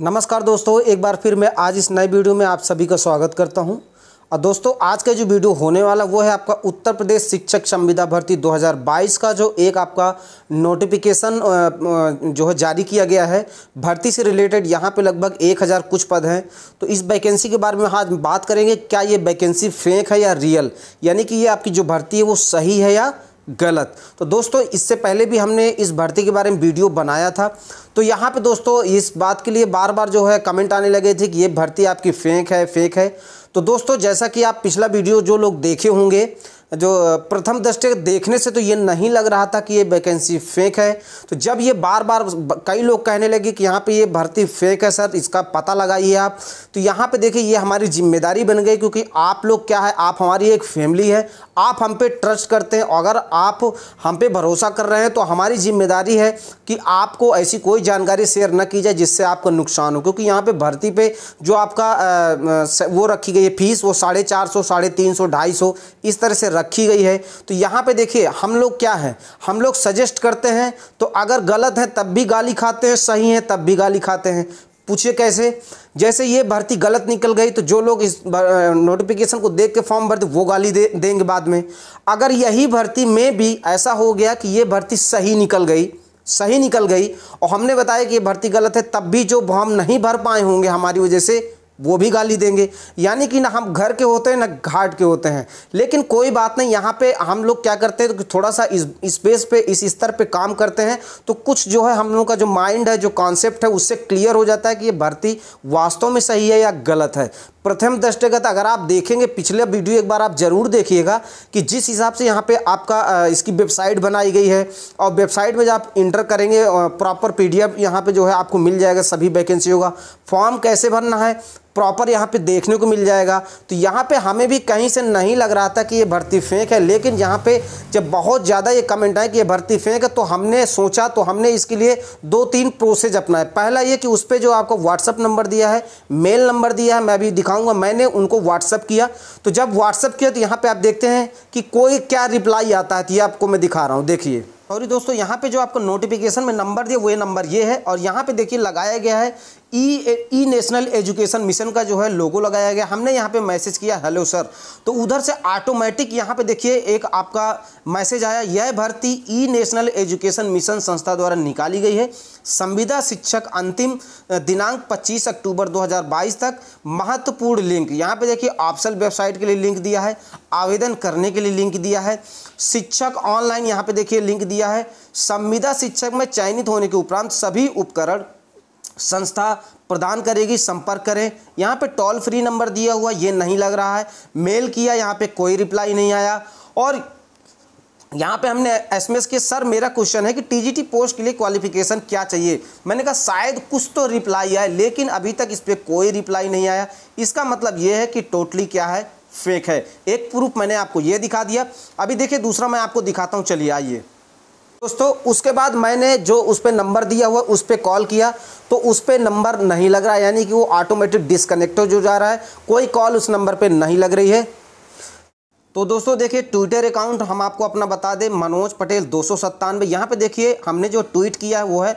नमस्कार दोस्तों एक बार फिर मैं आज इस नए वीडियो में आप सभी का स्वागत करता हूं और दोस्तों आज का जो वीडियो होने वाला वो है आपका उत्तर प्रदेश शिक्षक संविदा भर्ती 2022 का जो एक आपका नोटिफिकेशन जो है जारी किया गया है भर्ती से रिलेटेड यहाँ पे लगभग 1000 कुछ पद हैं तो इस वैकेंसी के बारे में आज बात करेंगे क्या ये वैकेंसी फेंक है या रियल यानी कि ये आपकी जो भर्ती है वो सही है या गलत तो दोस्तों इससे पहले भी हमने इस भर्ती के बारे में वीडियो बनाया था तो यहाँ पे दोस्तों इस बात के लिए बार बार जो है कमेंट आने लगे थे कि ये भर्ती आपकी फेंक है फेक है तो दोस्तों जैसा कि आप पिछला वीडियो जो लोग देखे होंगे जो प्रथम दृष्टि देखने से तो ये नहीं लग रहा था कि ये वैकेंसी फेक है तो जब ये बार बार कई लोग कहने लगे कि यहाँ पे ये भर्ती फेक है सर इसका पता लगाइए आप तो यहाँ पे देखिए ये हमारी जिम्मेदारी बन गई क्योंकि आप लोग क्या है आप हमारी एक फैमिली है आप हम पे ट्रस्ट करते हैं अगर आप हम पे भरोसा कर रहे हैं तो हमारी जिम्मेदारी है कि आपको ऐसी कोई जानकारी शेयर न की जाए जिससे आपको नुकसान हो क्योंकि यहाँ पे भर्ती पे जो आपका वो रखी गई है फीस वो साढ़े चार सौ साढ़े तीन सौ ढाई सौ इस तरह से रखी गई है तो यहाँ पे देखिए हम लोग क्या हैं हम लोग सजेस्ट करते हैं तो अगर गलत है तब भी गाली खाते हैं सही है तब भी गाली खाते हैं पूछिए कैसे जैसे ये भर्ती गलत निकल गई तो जो लोग इस नोटिफिकेशन को देख के फॉर्म भरते वो गाली दे देंगे बाद में अगर यही भर्ती में भी ऐसा हो गया कि ये भर्ती सही निकल गई सही निकल गई और हमने बताया कि ये भर्ती गलत है तब भी जो हम नहीं भर पाए होंगे हमारी वजह से वो भी गाली देंगे यानी कि ना हम घर के होते हैं ना घाट के होते हैं लेकिन कोई बात नहीं यहाँ पे हम लोग क्या करते हैं तो थोड़ा सा इस स्पेस पे इस स्तर पे काम करते हैं तो कुछ जो है हम लोगों का जो माइंड है जो कॉन्सेप्ट है उससे क्लियर हो जाता है कि ये भर्ती वास्तव में सही है या गलत है प्रथम दृष्टिगत अगर आप देखेंगे पिछले वीडियो एक बार आप जरूर देखिएगा कि जिस हिसाब से यहाँ पे आपका इसकी वेबसाइट बनाई गई है और वेबसाइट में जब आप इंटर करेंगे प्रॉपर पीडीएफ डी यहाँ पर जो है आपको मिल जाएगा सभी वैकेंसियों का फॉर्म कैसे भरना है प्रॉपर यहाँ पे देखने को मिल जाएगा तो यहाँ पे हमें भी कहीं से नहीं लग रहा था कि ये भर्ती फेंक है लेकिन यहाँ पे जब बहुत ज़्यादा ये कमेंट आए कि ये भर्ती फेंक है तो हमने सोचा तो हमने इसके लिए दो तीन प्रोसेस अपनाए पहला ये कि उस पर जो आपको व्हाट्सअप नंबर दिया है मेल नंबर दिया है मैं भी दिखाऊँ बताऊंगा मैंने उनको व्हाट्सअप किया तो जब व्हाट्सअप किया तो यहाँ पे आप देखते हैं कि कोई क्या रिप्लाई आता है तो ये आपको मैं दिखा रहा हूँ देखिए और दोस्तों यहाँ पे जो आपको नोटिफिकेशन में नंबर दिया वो नंबर ये है और यहाँ पे देखिए लगाया गया है E E national education mission का जो है लोगो लगाया गया हमने यहाँ पे मैसेज किया हेलो सर तो उधर से ऑटोमेटिक यहाँ पे देखिए एक आपका मैसेज आया यह भर्ती ई नेशनल एजुकेशन मिशन संस्था द्वारा निकाली गई है संविदा शिक्षक अंतिम दिनांक 25 अक्टूबर 2022 तक महत्वपूर्ण लिंक यहाँ पे देखिए ऑप्शन वेबसाइट के लिए लिंक दिया है आवेदन करने के लिए लिंक दिया है शिक्षक ऑनलाइन यहाँ पे देखिए लिंक दिया दिया है संविदा शिक्षक में चयनित होने के उपरांत सभी उपकरण संस्था प्रदान करेगी संपर्क करें यहाँ पे टोल फ्री नंबर दिया हुआ ये नहीं लग रहा है मेल किया यहाँ पे कोई रिप्लाई नहीं आया और यहाँ पे हमने एसएमएस के सर मेरा क्वेश्चन है कि टीजीटी पोस्ट के लिए क्वालिफिकेशन क्या चाहिए मैंने कहा शायद कुछ तो रिप्लाई आए लेकिन अभी तक इस पर कोई रिप्लाई नहीं आया इसका मतलब ये है कि टोटली क्या है फेक है एक प्रूफ मैंने आपको ये दिखा दिया अभी देखिए दूसरा मैं आपको दिखाता हूँ चलिए आइए दोस्तों उसके बाद मैंने जो उस पर नंबर दिया हुआ उस पर कॉल किया तो उस पर नंबर नहीं लग रहा है यानी कि वो ऑटोमेटिक डिसकनेक्ट हो जा रहा है कोई कॉल उस नंबर पर नहीं लग रही है तो दोस्तों देखिए ट्विटर अकाउंट हम आपको अपना बता दें मनोज पटेल दो सौ सत्तानवे यहाँ पे देखिए हमने जो ट्वीट किया है वो है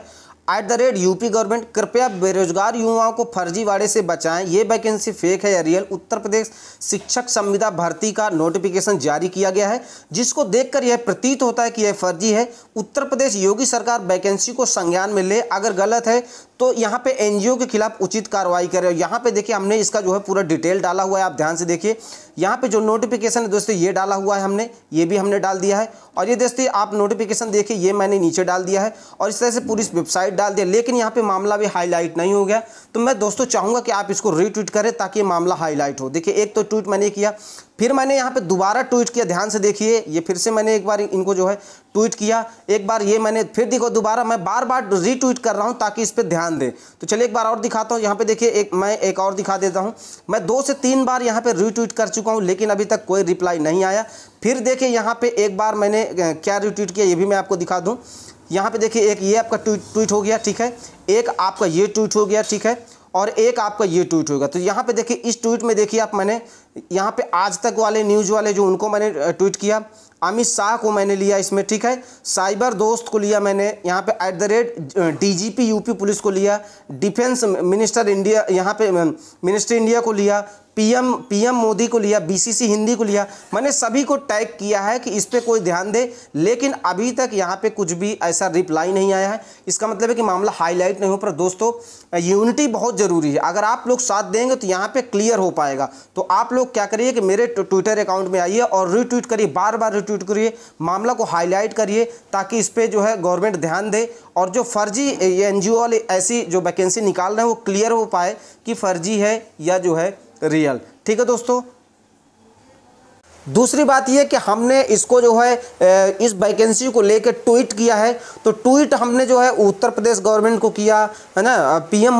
at the rate UP government कृपया बेरोजगार युवाओं को फर्जीवाड़े से बचाएं ये वैकेंसी फेक है या रियल उत्तर प्रदेश शिक्षक संविदा भर्ती का नोटिफिकेशन जारी किया गया है जिसको देखकर यह प्रतीत होता है कि यह फर्जी है उत्तर प्रदेश योगी सरकार वैकेंसी को संज्ञान में ले अगर गलत है तो यहाँ पे एनजीओ के खिलाफ उचित कार्रवाई करें और यहाँ पे देखिए हमने इसका जो है पूरा डिटेल डाला हुआ है आप ध्यान से देखिए यहाँ पे जो नोटिफिकेशन है दोस्तों ये डाला हुआ है हमने ये भी हमने डाल दिया है और ये दोस्तों आप नोटिफिकेशन देखिए ये मैंने नीचे डाल दिया है और इस तरह से पूरी वेबसाइट डाल दिया लेकिन यहाँ पर मामला भी हाईलाइट नहीं हो गया तो मैं दोस्तों चाहूँगा कि आप इसको रिट्वीट करें ताकि मामला हाईलाइट हो देखिए एक तो ट्वीट मैंने किया फिर मैंने यहाँ पे दोबारा ट्वीट किया ध्यान से देखिए ये फिर से मैंने एक बार इनको जो है ट्वीट किया एक बार ये मैंने फिर देखो दोबारा मैं बार बार रीट्वीट कर रहा हूँ ताकि इस पर ध्यान दें तो चलिए एक बार और दिखाता हूँ यहाँ पे देखिए एक मैं एक और दिखा देता हूँ मैं दो से तीन बार यहाँ पे रीट्वीट कर चुका हूँ लेकिन अभी तक कोई रिप्लाई नहीं आया फिर देखिए यहाँ पे एक बार मैंने क्या रिट्वीट किया ये भी मैं आपको दिखा दूँ यहाँ पे देखिए एक ये आपका ट्वीट ट्वीट हो गया ठीक है एक आपका ये ट्वीट हो गया ठीक है और एक आपका ये ट्वीट होगा तो यहाँ पे देखिए इस ट्वीट में देखिए आप मैंने यहाँ पे आज तक वाले न्यूज़ वाले जो उनको मैंने ट्वीट किया अमित शाह को मैंने लिया इसमें ठीक है साइबर दोस्त को लिया मैंने यहाँ पे at the rate D UP police को लिया डिफेंस मिनिस्टर इंडिया यहाँ पे मिनिस्टर इंडिया को लिया पीएम पीएम मोदी को लिया बीसीसी हिंदी को लिया मैंने सभी को टैग किया है कि इस पर कोई ध्यान दे लेकिन अभी तक यहाँ पे कुछ भी ऐसा रिप्लाई नहीं आया है इसका मतलब है कि मामला हाईलाइट नहीं हो पर दोस्तों यूनिटी बहुत ज़रूरी है अगर आप लोग साथ देंगे तो यहाँ पे क्लियर हो पाएगा तो आप लोग क्या करिए कि मेरे ट्विटर अकाउंट में आइए और रिट्वीट करिए बार बार रिट्वीट करिए मामला को हाईलाइट करिए ताकि इस पर जो है गवर्नमेंट ध्यान दे और जो फर्जी एन जी वाले ऐसी जो वैकेंसी निकाल रहे हैं वो क्लियर हो पाए कि फर्जी है या जो है रियल ठीक है दोस्तों दूसरी बात यह कि हमने इसको जो है इस वैकेंसी को लेकर ट्वीट किया है तो ट्वीट हमने जो है उत्तर प्रदेश गवर्नमेंट को किया है ना पीएम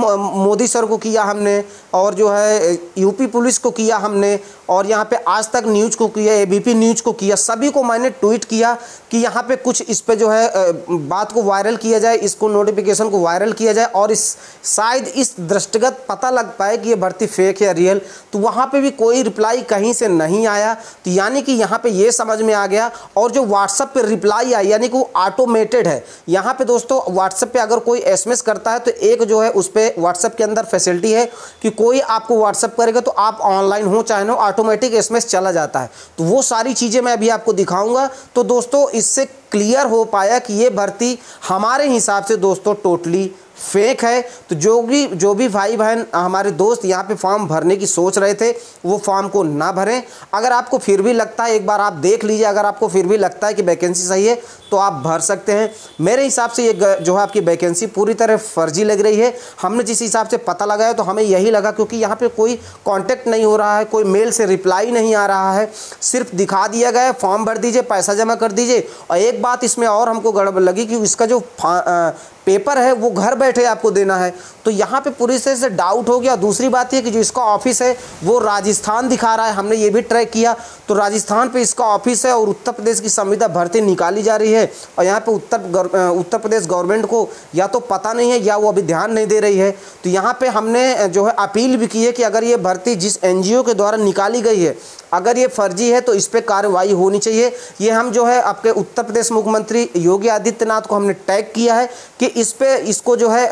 मोदी सर को किया हमने और जो है यूपी पुलिस को किया हमने और यहाँ पे आज तक न्यूज को किया एबीपी न्यूज को किया सभी को मैंने ट्वीट किया कि यहाँ पे कुछ इस पर जो है बात को वायरल किया जाए इसको नोटिफिकेशन को वायरल किया जाए और इस शायद इस दृष्टिगत पता लग पाए कि ये भर्ती फेक है रियल तो वहाँ पर भी कोई रिप्लाई कहीं से नहीं आया तो यानी कि यहाँ पे ये समझ में आ गया और जो व्हाट्सएप पे रिप्लाई आई यानी कि वो ऑटोमेटेड है यहाँ पे दोस्तों व्हाट्सएप पे अगर कोई एसएमएस करता है तो एक जो है उस पर व्हाट्सएप के अंदर फैसिलिटी है कि कोई आपको व्हाट्सएप करेगा तो आप ऑनलाइन हो चाहे ना ऑटोमेटिक एस चला जाता है तो वो सारी चीज़ें मैं अभी आपको दिखाऊँगा तो दोस्तों इससे क्लियर हो पाया कि ये भर्ती हमारे हिसाब से दोस्तों टोटली फेक है तो जो भी जो भी भाई बहन हमारे दोस्त यहाँ पे फॉर्म भरने की सोच रहे थे वो फॉर्म को ना भरें अगर आपको फिर भी लगता है एक बार आप देख लीजिए अगर आपको फिर भी लगता है कि वैकेंसी सही है तो आप भर सकते हैं मेरे हिसाब से ये जो है आपकी वैकेंसी पूरी तरह फर्जी लग रही है हमने जिस हिसाब से पता लगाया तो हमें यही लगा क्योंकि यहाँ पर कोई कॉन्टैक्ट नहीं हो रहा है कोई मेल से रिप्लाई नहीं आ रहा है सिर्फ दिखा दिया गया फॉर्म भर दीजिए पैसा जमा कर दीजिए और एक बात इसमें और हमको गड़बड़ लगी कि इसका जो पेपर है वो घर बैठे आपको देना है तो यहाँ पे पूरी तरह से डाउट हो गया दूसरी बात ये कि जो इसका ऑफिस है वो राजस्थान दिखा रहा है हमने ये भी ट्रैक किया तो राजस्थान पे इसका ऑफिस है और उत्तर प्रदेश की संविदा भर्ती निकाली जा रही है और यहाँ पे उत्तर उत्तर प्रदेश गवर्नमेंट को या तो पता नहीं है या वो अभी ध्यान नहीं दे रही है तो यहाँ पर हमने जो है अपील भी की है कि अगर ये भर्ती जिस एन के द्वारा निकाली गई है अगर ये फर्जी है तो इस पर कार्रवाई होनी चाहिए ये हम जो है आपके उत्तर प्रदेश मुख्यमंत्री योगी आदित्यनाथ को हमने टैग किया है कि इस पर इसको जो है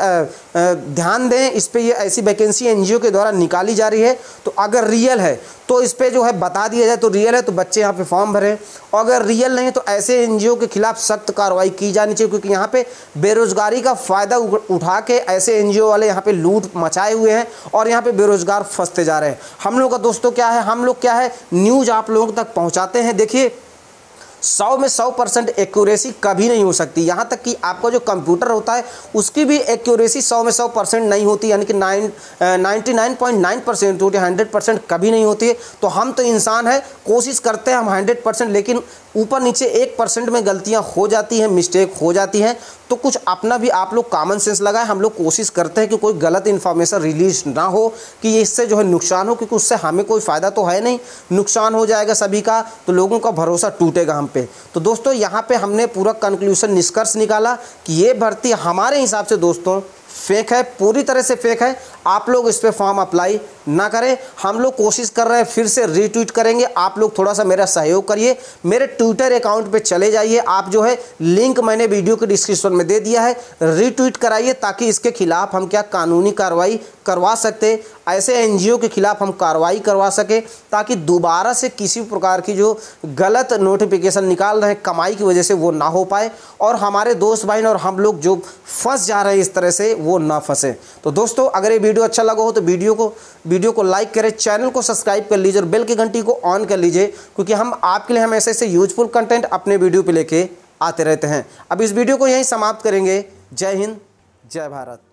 ध्यान दें इस पर ये ऐसी वैकेंसी एनजीओ के द्वारा निकाली जा रही है तो अगर रियल है तो इस पर जो है बता दिया जाए तो रियल है तो बच्चे यहाँ पे फॉर्म भरें और अगर रियल नहीं तो ऐसे एनजीओ के खिलाफ सख्त कार्रवाई की जानी चाहिए क्योंकि यहाँ पे बेरोजगारी का फ़ायदा उठा के ऐसे एनजीओ वाले यहाँ पे लूट मचाए हुए हैं और यहाँ पे बेरोजगार फंसते जा रहे हैं हम लोग का दोस्तों क्या है हम लोग क्या है न्यूज़ आप लोगों तक पहुँचाते हैं देखिए सौ में सौ परसेंट एक्यूरेसी कभी नहीं हो सकती यहाँ तक कि आपका जो कंप्यूटर होता है उसकी भी एक्यूरेसी सौ में सौ परसेंट नहीं होती यानी कि nine ninety nine point nine percent होती है हंड्रेड परसेंट कभी नहीं होती है तो हम तो इंसान हैं कोशिश करते हैं हम हंड्रेड परसेंट लेकिन ऊपर नीचे एक परसेंट में गलतियाँ हो जाती हैं मिस्टेक हो जाती हैं तो कुछ अपना भी आप लोग कॉमन सेंस लगाए हम लोग कोशिश करते हैं कि कोई गलत इन्फॉर्मेशन रिलीज ना हो कि इससे जो है नुकसान हो क्योंकि उससे हमें कोई फ़ायदा तो है नहीं नुकसान हो जाएगा सभी का तो लोगों का भरोसा टूटेगा हम पे तो दोस्तों यहाँ पे हमने पूरा कंक्लूसन निष्कर्ष निकाला कि ये भर्ती हमारे हिसाब से दोस्तों फेक है पूरी तरह से फेक है आप लोग इस पर फॉर्म अप्लाई ना करें हम लोग कोशिश कर रहे हैं फिर से रीट्वीट करेंगे आप लोग थोड़ा सा मेरा सहयोग करिए मेरे ट्विटर अकाउंट पे चले जाइए आप जो है लिंक मैंने वीडियो के डिस्क्रिप्शन में दे दिया है रीट्वीट कराइए ताकि इसके खिलाफ हम क्या कानूनी कार्रवाई करवा सकते ऐसे एनजीओ के खिलाफ हम कार्रवाई करवा सके ताकि दोबारा से किसी प्रकार की जो गलत नोटिफिकेशन निकाल रहे हैं कमाई की वजह से वो ना हो पाए और हमारे दोस्त भाई और हम लोग जो फंस जा रहे हैं इस तरह से वो ना फंसे तो दोस्तों अगर ये वीडियो अच्छा लगा हो तो वीडियो को वीडियो को लाइक करें चैनल को सब्सक्राइब कर लीजिए और बेल की घंटी को ऑन कर लीजिए क्योंकि हम आपके लिए हम ऐसे ऐसे यूजफुल कंटेंट अपने वीडियो पर लेके आते रहते हैं अब इस वीडियो को यहीं समाप्त करेंगे जय हिंद जय भारत